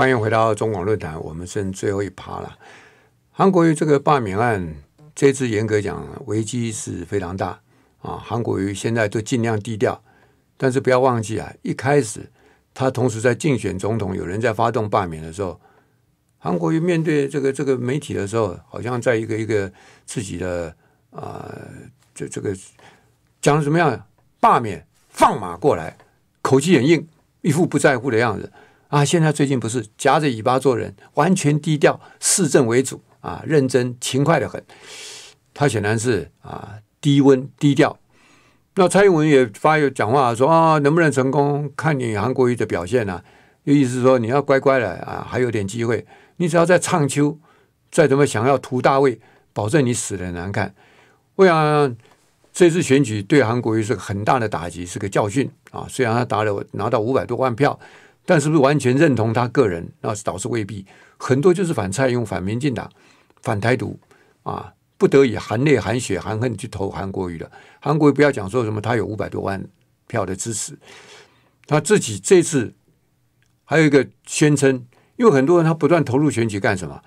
欢迎回到中广论坛，我们剩最后一趴了。韩国瑜这个罢免案，这次严格讲危机是非常大啊。韩国瑜现在都尽量低调，但是不要忘记啊，一开始他同时在竞选总统，有人在发动罢免的时候，韩国瑜面对这个这个媒体的时候，好像在一个一个自己的啊，这这个讲的怎么样？罢免放马过来，口气很硬，一副不在乎的样子。啊，现在最近不是夹着尾巴做人，完全低调，市政为主啊，认真勤快的很。他显然是啊，低温低调。那蔡英文也发有讲话说啊，能不能成功，看你韩国瑜的表现啊。意思说你要乖乖的啊，还有点机会。你只要在唱秋，再怎么想要图大位，保证你死的难看。我想这次选举对韩国瑜是个很大的打击，是个教训啊。虽然他打了拿到五百多万票。但是不是完全认同他个人，那倒是未必很多就是反蔡用反民进党、反台独啊，不得已含泪含血含恨去投韩国瑜了。韩国瑜不要讲说什么，他有五百多万票的支持，他自己这次还有一个宣称，因为很多人他不断投入选举干什么？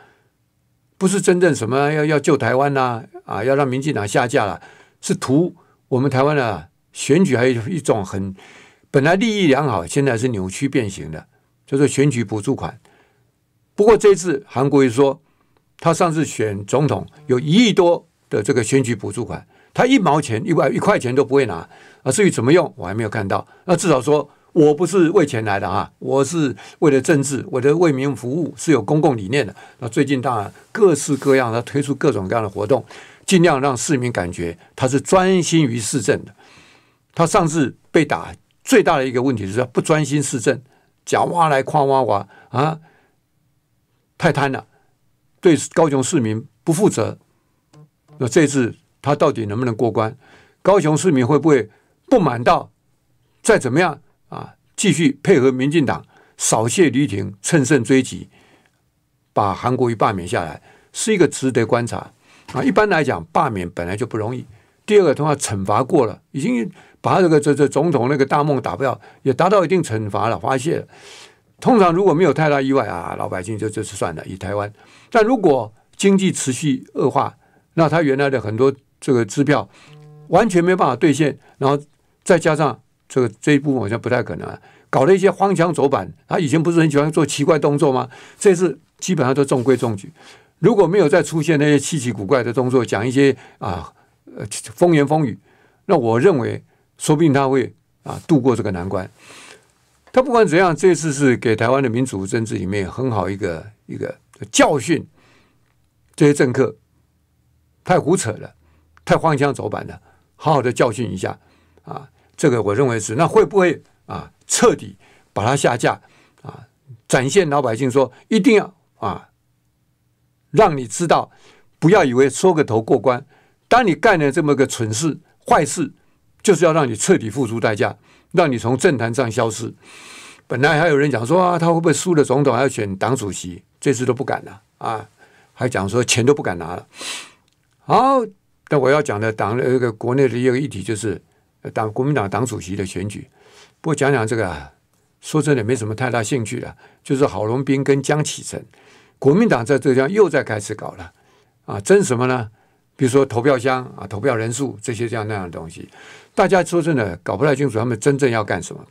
不是真正什么要要救台湾呐啊，要让民进党下架了，是图我们台湾的选举还有一种很。本来利益良好，现在是扭曲变形的，就是选举补助款。不过这次韩国瑜说，他上次选总统有一亿多的这个选举补助款，他一毛钱、一块一块钱都不会拿。啊，至于怎么用，我还没有看到。那至少说，我不是为钱来的啊，我是为了政治，我的为民服务是有公共理念的。那最近当然各式各样，的推出各种各样的活动，尽量让市民感觉他是专心于市政的。他上次被打。最大的一个问题就是不专心施政，假挖来夸挖挖啊，太贪了，对高雄市民不负责。那这次他到底能不能过关？高雄市民会不会不满到再怎么样啊？继续配合民进党，扫谢吕庭，乘胜追击，把韩国瑜罢免下来，是一个值得观察啊。一般来讲，罢免本来就不容易。第二个，的话惩罚过了，已经。把他这个这这总统那个大梦打不掉，也达到一定惩罚了，发泄。了。通常如果没有太大意外啊，老百姓就就是算了，以台湾。但如果经济持续恶化，那他原来的很多这个支票完全没办法兑现，然后再加上这个这一部分好像不太可能。啊，搞了一些荒腔走板，他以前不是很喜欢做奇怪动作吗？这次基本上都中规中矩。如果没有再出现那些稀奇古怪的动作，讲一些啊呃风言风语，那我认为。说不定他会啊度过这个难关。他不管怎样，这次是给台湾的民主政治里面很好一个一个教训。这些政客太胡扯了，太荒腔走板了，好好的教训一下啊！这个我认为是那会不会啊彻底把它下架啊？展现老百姓说一定要啊，让你知道，不要以为缩个头过关。当你干了这么个蠢事坏事。就是要让你彻底付出代价，让你从政坛上消失。本来还有人讲说啊，他会不会输了总统，还要选党主席？这次都不敢了啊，还讲说钱都不敢拿了。好，但我要讲的党的个国内的一个议题就是党国民党党主席的选举。不过讲讲这个，说真的没什么太大兴趣了。就是郝龙斌跟江启臣，国民党在浙江又在开始搞了啊，争什么呢？比如说投票箱啊，投票人数这些这样那样的东西，大家说真的搞不太清楚他们真正要干什么。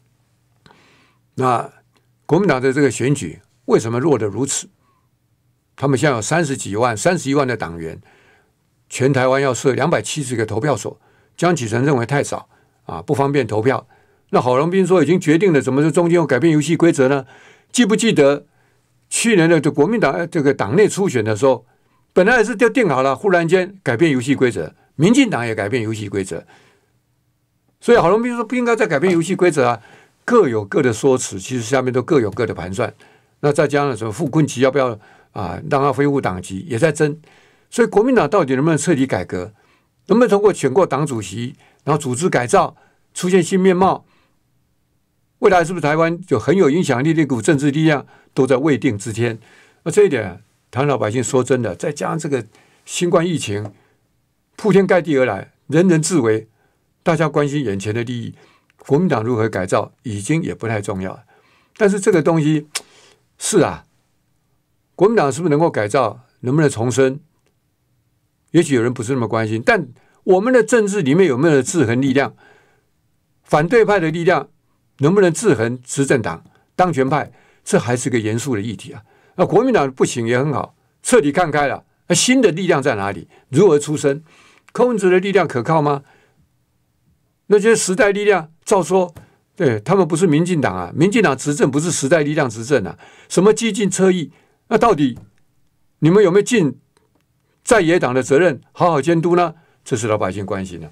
那国民党的这个选举为什么弱得如此？他们现在有三十几万、三十一万的党员，全台湾要设两百七十个投票所。江启臣认为太少啊，不方便投票。那郝龙斌说已经决定了，怎么是中间又改变游戏规则呢？记不记得去年的这国民党这个党内初选的时候？本来也是就定好了，忽然间改变游戏规则，民进党也改变游戏规则，所以郝龙斌说不应该再改变游戏规则啊。各有各的说辞，其实下面都各有各的盘算。那再加上什么副军级要不要啊？让他恢复党籍也在争。所以国民党到底能不能彻底改革？能不能通过选过党主席，然后组织改造，出现新面貌？未来是不是台湾就很有影响力的股政治力量都在未定之天？那这一点。台湾老百姓说真的，再加上这个新冠疫情铺天盖地而来，人人自危，大家关心眼前的利益，国民党如何改造已经也不太重要了。但是这个东西是啊，国民党是不是能够改造，能不能重生？也许有人不是那么关心，但我们的政治里面有没有制衡力量，反对派的力量能不能制衡执政党当权派，这还是个严肃的议题啊。那国民党不行也很好，彻底看开了。那新的力量在哪里？如何出生？控子的力量可靠吗？那些时代力量，照说对他们不是民进党啊，民进党执政不是时代力量执政啊？什么激进、撤翼？那到底你们有没有尽在野党的责任，好好监督呢？这是老百姓关心的。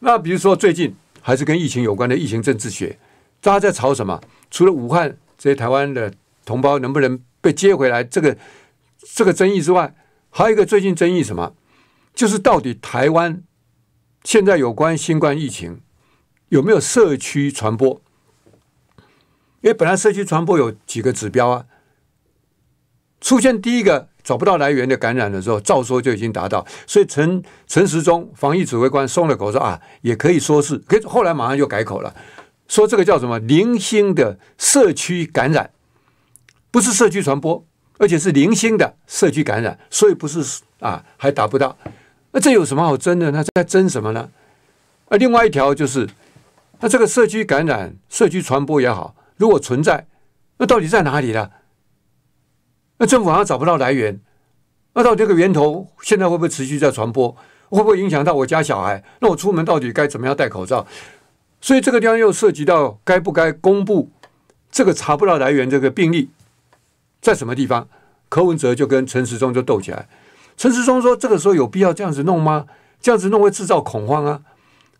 那比如说最近还是跟疫情有关的疫情政治学，大家在吵什么？除了武汉，这些台湾的同胞能不能？被接回来，这个这个争议之外，还有一个最近争议什么？就是到底台湾现在有关新冠疫情有没有社区传播？因为本来社区传播有几个指标啊，出现第一个找不到来源的感染的时候，照说就已经达到，所以陈陈时中防疫指挥官松了口说啊，也可以说是，可后来马上就改口了，说这个叫什么零星的社区感染。不是社区传播，而且是零星的社区感染，所以不是啊，还达不到。那这有什么好争的？那在争什么呢？而另外一条就是，那这个社区感染、社区传播也好，如果存在，那到底在哪里呢？那政府好像找不到来源。那到这个源头，现在会不会持续在传播？会不会影响到我家小孩？那我出门到底该怎么样戴口罩？所以这个地方又涉及到该不该公布这个查不到来源这个病例？在什么地方？柯文哲就跟陈时中就斗起来。陈时中说：“这个时候有必要这样子弄吗？这样子弄会制造恐慌啊。”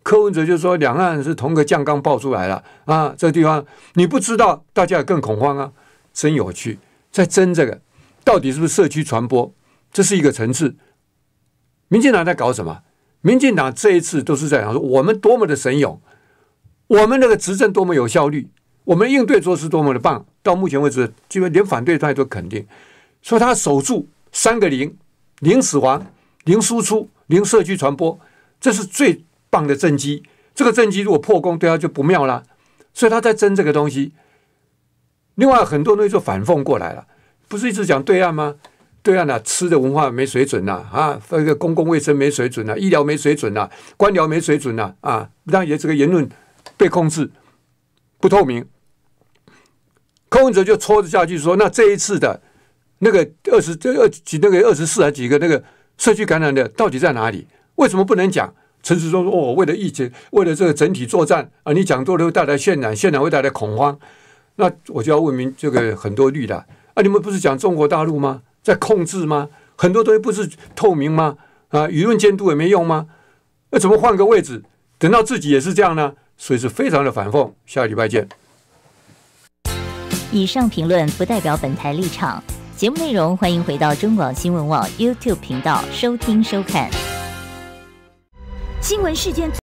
柯文哲就说：“两岸是同个酱缸爆出来了啊！这地方你不知道，大家更恐慌啊！真有趣，在争这个到底是不是社区传播，这是一个层次。民进党在搞什么？民进党这一次都是在讲说我们多么的神勇，我们那个执政多么有效率。”我们应对做是多么的棒，到目前为止，基本连反对派都肯定，说他守住三个零：零死亡、零输出、零社区传播，这是最棒的政绩。这个政绩如果破功，对他就不妙了。所以他在争这个东西。另外，很多东西就反讽过来了，不是一直讲对岸吗？对岸呢，吃的文化没水准呐，啊，那个公共卫生没水准呐，医疗没水准呐，官僚没水准呐，啊，让你也这个言论被控制，不透明。柯文哲就戳着下去说：“那这一次的那个二十、这二几那个二十四还几个那个社区感染的到底在哪里？为什么不能讲？陈时中说我为了疫情，为了这个整体作战啊，你讲多了会带来渲染，渲染会带来恐慌。那我就要问明这个很多绿的啊，你们不是讲中国大陆吗？在控制吗？很多东西不是透明吗？啊，舆论监督也没用吗？那怎么换个位置，等到自己也是这样呢？所以是非常的反讽。下礼拜见。”以上评论不代表本台立场。节目内容欢迎回到中广新闻网 YouTube 频道收听收看。新闻事件。